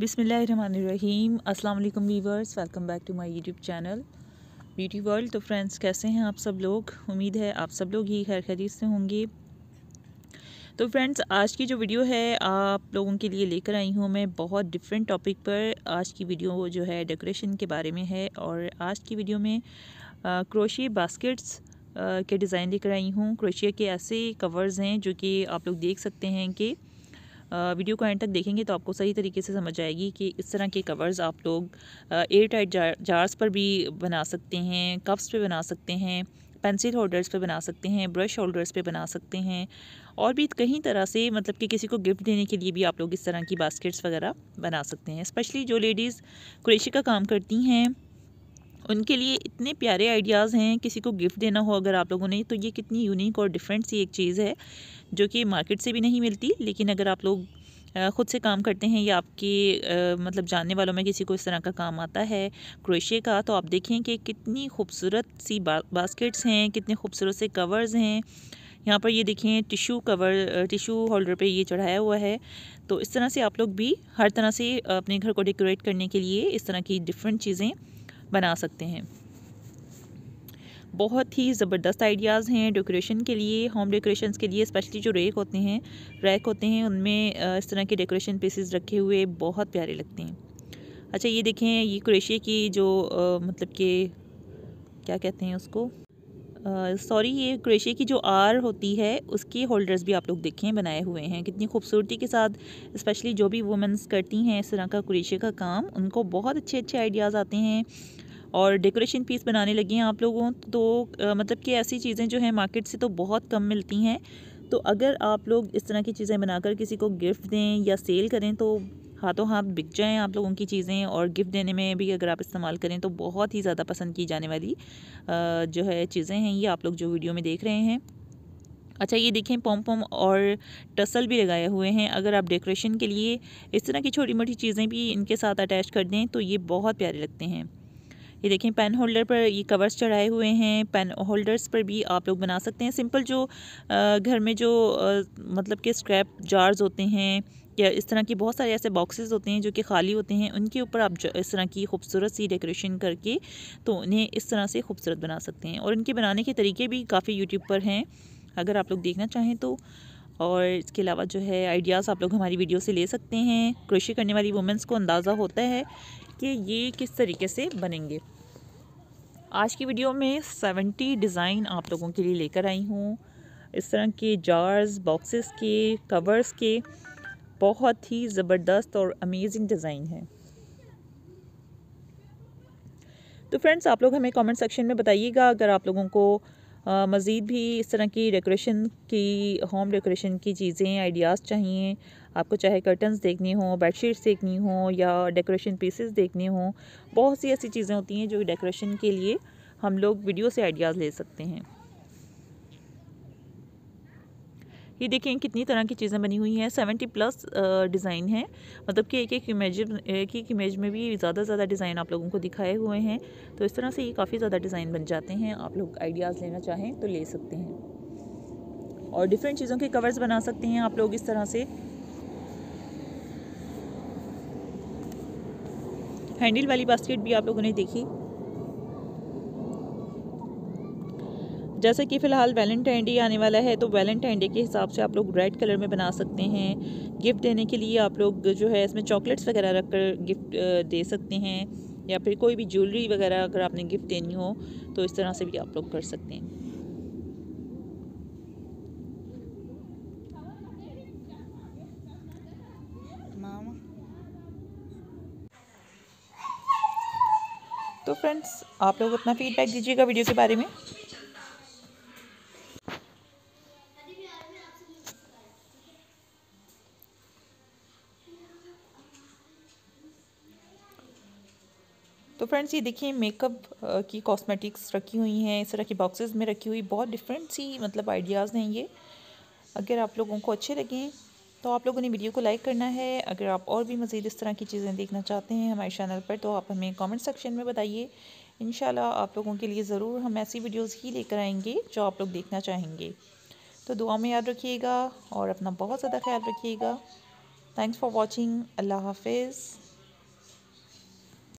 बिसमीम अल्लाम viewers welcome back to my YouTube channel beauty world तो फ्रेंड्स कैसे हैं आप सब लोग उम्मीद है आप सब लोग ही खैर खरीद से होंगे तो फ्रेंड्स आज की जो वीडियो है आप लोगों के लिए लेकर आई हूँ मैं बहुत डिफरेंट टॉपिक पर आज की वीडियो जो है डेकोरेशन के बारे में है और आज की वीडियो में क्रोशिए बास्केट्स के डिज़ाइन लेकर आई हूँ क्रोशिया के ऐसे कवर्स हैं जो कि आप लोग देख सकते हैं कि वीडियो को एंड तक देखेंगे तो आपको सही तरीके से समझ आएगी कि इस तरह के कवर्स आप लोग एयर टाइट जार, जार्स पर भी बना सकते हैं कप्स पे बना सकते हैं पेंसिल होल्डर्स पे बना सकते हैं ब्रश होल्डर्स पे बना सकते हैं और भी कहीं तरह से मतलब कि किसी को गिफ्ट देने के लिए भी आप लोग इस तरह की बास्केट्स वगैरह बना सकते हैं स्पेशली जो लेडीज़ क्रेशी का काम करती हैं उनके लिए इतने प्यारे आइडियाज़ हैं किसी को गिफ्ट देना हो अगर आप लोगों ने तो ये कितनी यूनिक और डिफरेंट सी एक चीज़ है जो कि मार्केट से भी नहीं मिलती लेकिन अगर आप लोग ख़ुद से काम करते हैं या आपके मतलब जानने वालों में किसी को इस तरह का काम आता है क्रोशिया का तो आप देखें कि कितनी खूबसूरत सी बा, बास्केट्स हैं कितने खूबसूरत से कवर्स हैं यहाँ पर ये देखें टिशू कवर टिशू होल्डर पे ये चढ़ाया हुआ है तो इस तरह से आप लोग भी हर तरह से अपने घर को डेकोरेट करने के लिए इस तरह की डिफरेंट चीज़ें बना सकते हैं बहुत ही ज़बरदस्त आइडियाज़ हैं डेकोरेशन के लिए होम डेकोरेशन के लिए स्पेशली जो रेक होते हैं रैक होते हैं उनमें इस तरह के डेकोरेशन पीसेस रखे हुए बहुत प्यारे लगते हैं अच्छा ये देखें ये क्रेशिया की जो आ, मतलब के क्या कहते हैं उसको सॉरी ये क्रेशे की जो आर होती है उसके होल्डर्स भी आप लोग देखें बनाए हुए हैं कितनी खूबसूरती के साथ स्पेशली जो भी वुमेंस करती हैं इस तरह का क्रेशे का काम उनको बहुत अच्छे अच्छे आइडियाज़ आते हैं और डेकोरेशन पीस बनाने लगी हैं आप लोगों तो आ, मतलब कि ऐसी चीज़ें जो हैं मार्केट से तो बहुत कम मिलती हैं तो अगर आप लोग इस तरह की चीज़ें बनाकर किसी को गिफ्ट दें या सेल करें तो हाथों हाथ बिक जाएँ आप लोगों की चीज़ें और गिफ्ट देने में भी अगर आप इस्तेमाल करें तो बहुत ही ज़्यादा पसंद की जाने वाली जो है चीज़ें हैं ये आप लोग जो वीडियो में देख रहे हैं अच्छा ये देखें पम पम और टसल भी लगाए हुए हैं अगर आप डेकोरेशन के लिए इस तरह की छोटी मोटी चीज़ें भी इनके साथ अटैच कर दें तो ये बहुत प्यारे लगते हैं ये देखें पेन होल्डर पर ये कवर्स चढ़ाए हुए हैं पेन होल्डर्स पर भी आप लोग बना सकते हैं सिंपल जो घर में जो मतलब के स्क्रैप जार्स होते हैं इस तरह की बहुत सारे ऐसे बॉक्सेस होते हैं जो कि खाली होते हैं उनके ऊपर आप इस तरह की खूबसूरत सी डेकोरेशन करके तो उन्हें इस तरह से खूबसूरत बना सकते हैं और इनके बनाने के तरीके भी काफ़ी यूट्यूब पर हैं अगर आप लोग देखना चाहें तो और इसके अलावा जो है आइडियाज़ आप लोग हमारी वीडियो से ले सकते हैं क्रोशी करने वाली वुमेंस को अंदाज़ा होता है कि ये किस तरीके से बनेंगे आज की वीडियो में सेवेंटी डिज़ाइन आप लोगों के लिए लेकर आई हूँ इस तरह के जार्स बॉक्सेस के कवर्स के बहुत ही ज़बरदस्त और अमेजिंग डिज़ाइन है तो फ्रेंड्स आप लोग हमें कमेंट सेक्शन में बताइएगा अगर आप लोगों को मज़ीद भी इस तरह की डेकोरेशन की होम डेकोरेशन की चीज़ें आइडियाज़ चाहिए आपको चाहे कर्टन्स देखने हों बेडशीट्स देखनी हों या डेकोरेशन पीसेस देखने हों बहुत सी ऐसी चीज़ें होती हैं जो डेकोरेशन के लिए हम लोग वीडियो से आइडियाज़ ले सकते हैं ये देखें कितनी तरह की चीज़ें बनी हुई हैं सेवेंटी प्लस डिज़ाइन है मतलब कि एक एक इमेज एक एक इमेज में भी ज़्यादा से ज़्यादा डिज़ाइन आप लोगों को दिखाए हुए हैं तो इस तरह से ये काफ़ी ज़्यादा डिज़ाइन बन जाते हैं आप लोग आइडियाज़ लेना चाहें तो ले सकते हैं और डिफरेंट चीज़ों के कवर्स बना सकते हैं आप लोग इस तरह से हैंडल वाली बास्केट भी आप लोगों ने देखी जैसे कि फ़िलहाल वैलेंटाइन डे आने वाला है तो वैलेंटाइन डे के हिसाब से आप लोग रेड कलर में बना सकते हैं गिफ्ट देने के लिए आप लोग जो है इसमें चॉकलेट्स वगैरह रख कर गिफ्ट दे सकते हैं या फिर कोई भी ज्वेलरी वगैरह अगर आपने गिफ्ट देनी हो तो इस तरह से भी आप लोग कर सकते हैं तो फ्रेंड्स आप लोग अपना फीडबैक दीजिएगा वीडियो के बारे में तो फ्रेंड्स ये देखिए मेकअप की कॉस्मेटिक्स रखी हुई हैं इस तरह की बॉक्सेस में रखी हुई बहुत डिफरेंट सी मतलब आइडियाज़ हैं ये अगर आप लोगों को अच्छे लगें तो आप लोगों ने वीडियो को लाइक करना है अगर आप और भी मज़ीद इस तरह की चीज़ें देखना चाहते हैं हमारे चैनल पर तो आप हमें कमेंट सेक्शन में बताइए इन आप लोगों के लिए ज़रूर हम ऐसी वीडियोज़ ही लेकर आएंगे जो आप लोग देखना चाहेंगे तो दुआ में याद रखिएगा और अपना बहुत ज़्यादा ख्याल रखिएगा थैंक्स फॉर वॉचिंग अल्लाह हाफिज़